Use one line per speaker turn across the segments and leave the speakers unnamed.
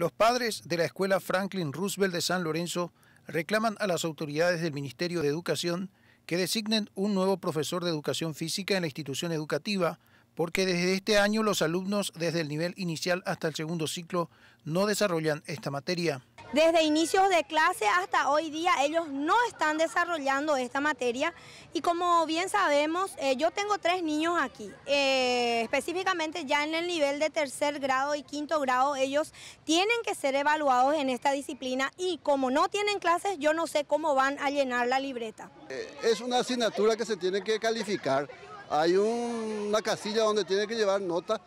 Los padres de la escuela Franklin Roosevelt de San Lorenzo reclaman a las autoridades del Ministerio de Educación que designen un nuevo profesor de educación física en la institución educativa, porque desde este año los alumnos desde el nivel inicial hasta el segundo ciclo no desarrollan esta materia.
Desde inicios de clase hasta hoy día ellos no están desarrollando esta materia y como bien sabemos, eh, yo tengo tres niños aquí. Eh, específicamente ya en el nivel de tercer grado y quinto grado ellos tienen que ser evaluados en esta disciplina y como no tienen clases yo no sé cómo van a llenar la libreta. Eh,
es una asignatura que se tiene que calificar, hay una casilla donde tiene que llevar nota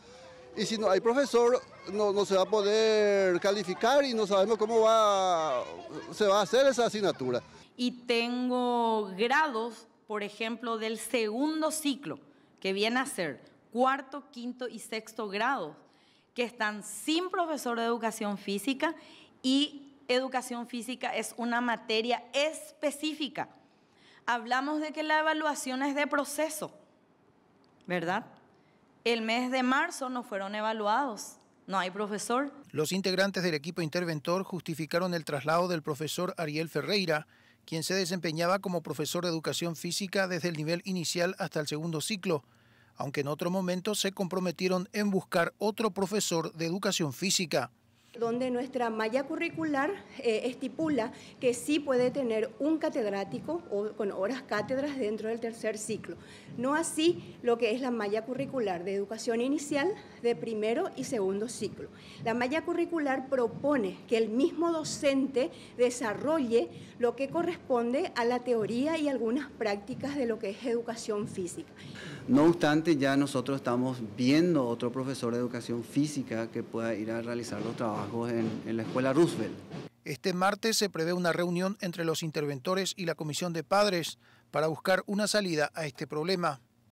y si no hay profesor no, se va a poder calificar y no sabemos cómo va, se va a hacer esa asignatura.
Y tengo grados, por ejemplo, del segundo ciclo, que viene a ser cuarto, quinto y sexto grado, que están sin profesor de educación física y educación física es una materia específica. Hablamos de que la evaluación es de proceso, ¿verdad? El mes de marzo no fueron evaluados. No hay profesor.
Los integrantes del equipo interventor justificaron el traslado del profesor Ariel Ferreira, quien se desempeñaba como profesor de educación física desde el nivel inicial hasta el segundo ciclo, aunque en otro momento se comprometieron en buscar otro profesor de educación física
donde nuestra malla curricular eh, estipula que sí puede tener un catedrático o, con horas cátedras dentro del tercer ciclo. No así lo que es la malla curricular de educación inicial de primero y segundo ciclo. La malla curricular propone que el mismo docente desarrolle lo que corresponde a la teoría y algunas prácticas de lo que es educación física.
No obstante, ya nosotros estamos viendo otro profesor de educación física que pueda ir a realizar los trabajos en la escuela Roosevelt.
Este martes se prevé una reunión entre los interventores y la Comisión de Padres para buscar una salida a este problema.